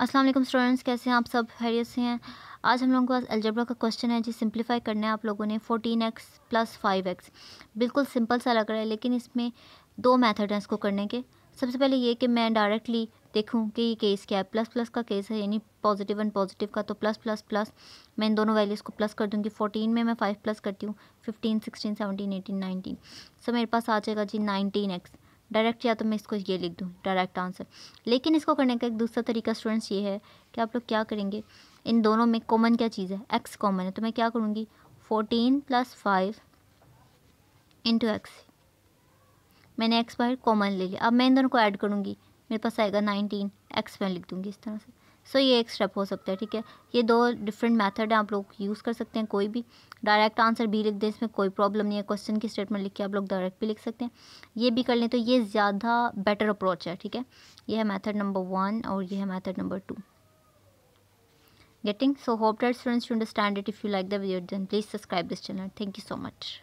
अस्सलाम वालेकुम स्टूडेंट्स कैसे हैं आप सब हैरियत से हैं आज हम लोगों के पास एल्जब्रा का क्वेश्चन है जी सिंप्लीफाई करना है आप लोगों ने fourteen x plus five x बिल्कुल सिंपल सा लग रहा है लेकिन इसमें दो मेथड हैं इसको करने के सबसे पहले ये कि मैं डायरेक्टली देखूं कि ये केस क्या है प्लस प्लस का केस है यानी पॉजिटिव एंड पॉजिटिव का तो प्लस प्लस प्लस मैं इन दोनों वैल्यूज़ को प्लस कर दूँगी फोर्टीन में मैं फाइव प्लस करती हूँ fifteen sixteen seventeen eighteen nineteen so मेरे पास आ जाएगा जी नाइनटीन एक्स डायरेक्ट या तो मैं इसको ये लिख दूँ डायरेक्ट आंसर लेकिन इसको करने का एक दूसरा तरीका स्टूडेंट्स ये है कि आप लोग क्या करेंगे इन दोनों में कॉमन क्या चीज़ है एक्स कॉमन है तो मैं क्या करूँगी fourteen plus five into x मैंने एक्स बाहर कॉमन ले लिया अब मैं इन दोनों को ऐड करूँगी मेरे पास आएगा नाइनटीन एक्स मैं लिख दूँगी इस तरह से सो ये एक स्टेप हो सकता है ठीक है ये दो डिफरेंट मेथड है आप लोग यूज़ कर सकते हैं कोई भी डायरेक्ट आंसर भी लिख दें इसमें कोई प्रॉब्लम नहीं है क्वेश्चन की स्टेटमेंट लिख के आप लोग डायरेक्ट भी लिख सकते हैं ये भी कर लें तो ये ज़्यादा बेटर अप्रोच है ठीक है ये है मैथड नंबर वन और ये है method number two getting so hope that students to understand it if you like the video then please subscribe this channel thank you so much